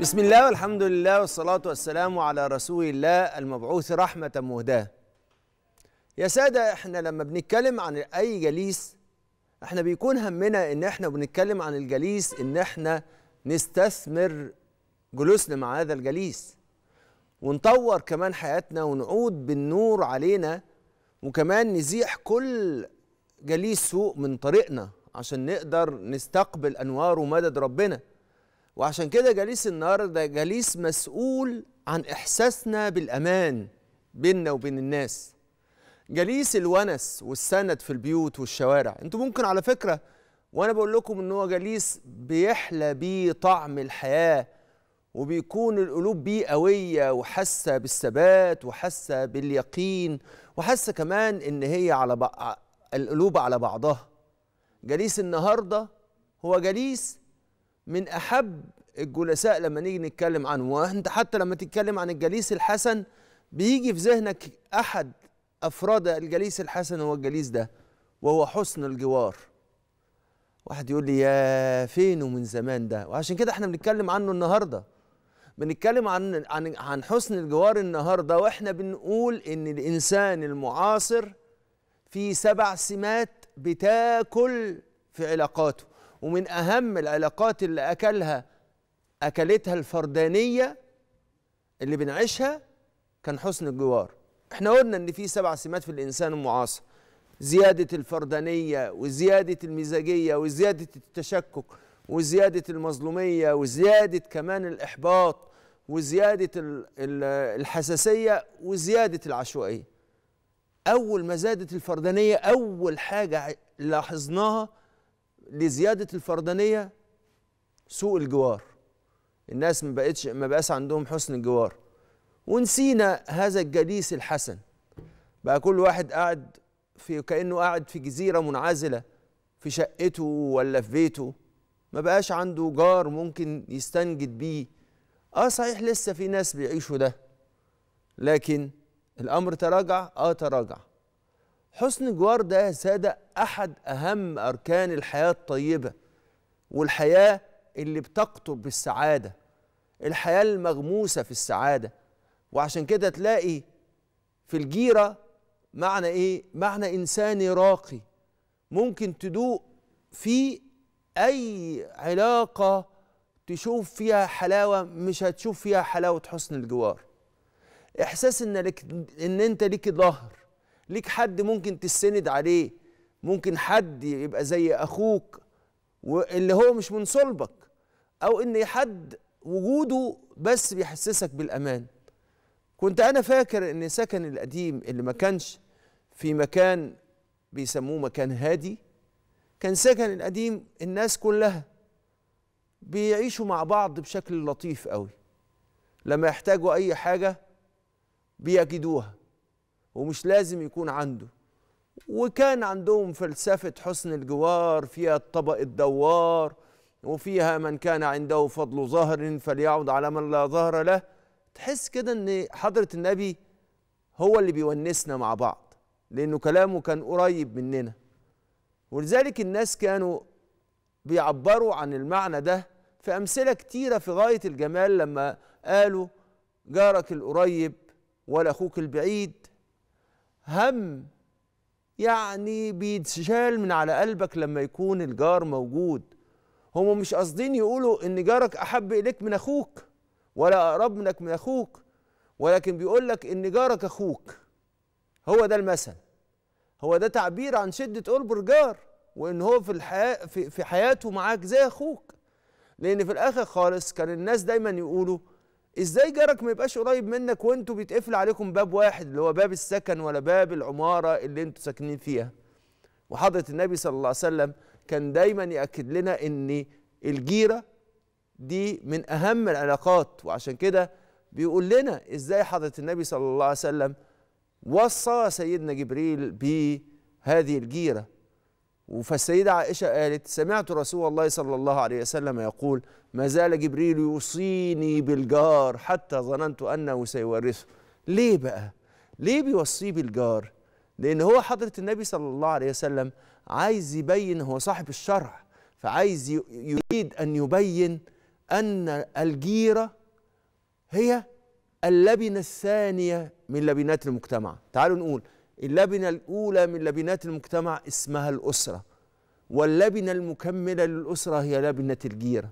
بسم الله والحمد لله والصلاة والسلام على رسول الله المبعوث رحمة مهداة يا سادة احنا لما بنتكلم عن أي جليس احنا بيكون همنا ان احنا بنتكلم عن الجليس ان احنا نستثمر جلوسنا مع هذا الجليس ونطور كمان حياتنا ونعود بالنور علينا وكمان نزيح كل جليس سوء من طريقنا عشان نقدر نستقبل انوار ومدد ربنا وعشان كده جليس النهارده ده جليس مسؤول عن إحساسنا بالأمان بيننا وبين الناس جليس الونس والسند في البيوت والشوارع انتوا ممكن على فكرة وأنا بقول لكم إن هو جليس بيحلى بيه طعم الحياة وبيكون القلوب بيه قوية وحاسة بالثبات وحاسة باليقين وحاسة كمان إن هي على بق... القلوب على بعضها جليس النهاردة هو جليس من احب الجلساء لما نيجي نتكلم عنه وانت حتى لما تتكلم عن الجليس الحسن بيجي في ذهنك احد افراد الجليس الحسن هو الجليس ده وهو حسن الجوار واحد يقول لي يا فينه من زمان ده وعشان كده احنا بنتكلم عنه النهارده بنتكلم عن عن عن حسن الجوار النهارده واحنا بنقول ان الانسان المعاصر في سبع سمات بتاكل في علاقاته ومن أهم العلاقات اللي أكلها أكلتها الفردانية اللي بنعيشها كان حسن الجوار احنا قلنا ان في سبع سمات في الانسان المعاصر زيادة الفردانية وزيادة المزاجية وزيادة التشكك وزيادة المظلومية وزيادة كمان الإحباط وزيادة الحساسية وزيادة العشوائية أول ما زادت الفردانية أول حاجة لاحظناها لزياده الفردانيه سوء الجوار الناس ما بقتش ما بقاش عندهم حسن الجوار ونسينا هذا الجليس الحسن بقى كل واحد قاعد في كانه قاعد في جزيره منعزله في شقته ولا في بيته ما بقاش عنده جار ممكن يستنجد بيه اه صحيح لسه في ناس بيعيشوا ده لكن الامر تراجع اه تراجع حسن الجوار ده يا ساده احد اهم اركان الحياه الطيبه والحياه اللي بتقطب بالسعاده الحياه المغموسه في السعاده وعشان كده تلاقي في الجيره معنى ايه معنى انساني راقي ممكن تدوق في اي علاقه تشوف فيها حلاوه مش هتشوف فيها حلاوه حسن الجوار احساس ان لك ان انت ليك ظهر ليك حد ممكن تستند عليه ممكن حد يبقى زي اخوك اللي هو مش من صلبك او ان حد وجوده بس بيحسسك بالامان كنت انا فاكر ان سكن القديم اللي ما كانش في مكان بيسموه مكان هادي كان سكن القديم الناس كلها بيعيشوا مع بعض بشكل لطيف قوي لما يحتاجوا اي حاجه بيجدوها ومش لازم يكون عنده وكان عندهم فلسفة حسن الجوار فيها الطبق الدوار وفيها من كان عنده فضل ظهر فليعود على من لا ظهر له تحس كده ان حضرة النبي هو اللي بيونسنا مع بعض لانه كلامه كان قريب مننا ولذلك الناس كانوا بيعبروا عن المعنى ده في امثله كتيره في غايه الجمال لما قالوا جارك القريب ولا اخوك البعيد هم يعني بيتشال من على قلبك لما يكون الجار موجود هم مش قاصدين يقولوا ان جارك احب اليك من اخوك ولا اقرب منك من اخوك ولكن بيقول لك ان جارك اخوك هو ده المثل هو ده تعبير عن شده قرب الجار وان هو في الحياه في, في حياته معاك زي اخوك لان في الاخر خالص كان الناس دايما يقولوا ازاي جارك ما يبقاش قريب منك وانتوا بيتقفل عليكم باب واحد اللي هو باب السكن ولا باب العماره اللي انتوا ساكنين فيها وحضره النبي صلى الله عليه وسلم كان دايما ياكد لنا ان الجيره دي من اهم العلاقات وعشان كده بيقول لنا ازاي حضره النبي صلى الله عليه وسلم وصى سيدنا جبريل بهذه الجيره فالسيدة عائشة قالت سمعت رسول الله صلى الله عليه وسلم يقول ما زال جبريل يوصيني بالجار حتى ظننت أنه سيورثه ليه بقى؟ ليه بيوصيه بالجار؟ لأن هو حضرة النبي صلى الله عليه وسلم عايز يبين هو صاحب الشرع فعايز يريد أن يبين أن الجيرة هي اللبنة الثانية من لبنات المجتمع تعالوا نقول اللبنة الأولى من لبنات المجتمع اسمها الأسرة واللبنة المكملة للأسرة هي لبنة الجيرة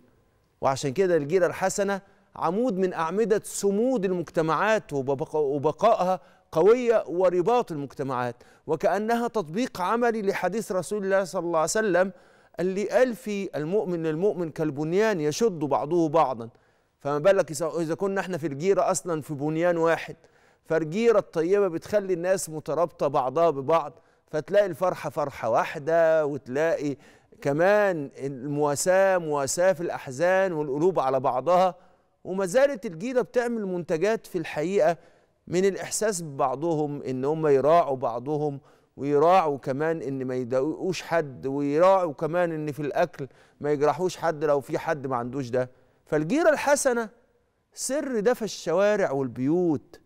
وعشان كده الجيرة الحسنة عمود من أعمدة صمود المجتمعات وبقائها قوية ورباط المجتمعات وكأنها تطبيق عملي لحديث رسول الله صلى الله عليه وسلم اللي قال في المؤمن للمؤمن كالبنيان يشد بعضه بعضا فما بالك إذا كنا احنا في الجيرة أصلا في بنيان واحد فالجيرة الطيبة بتخلي الناس مترابطة بعضها ببعض فتلاقي الفرحة فرحة واحدة وتلاقي كمان المواساة مواساة في الأحزان والقلوب على بعضها وما زالت الجيرة بتعمل منتجات في الحقيقة من الإحساس ببعضهم إن هم يراعوا بعضهم ويراعوا كمان ان ما يدقوش حد ويراعوا كمان ان في الاكل ما يجرحوش حد لو في حد ما عندوش ده فالجيره الحسنه سر دفى الشوارع والبيوت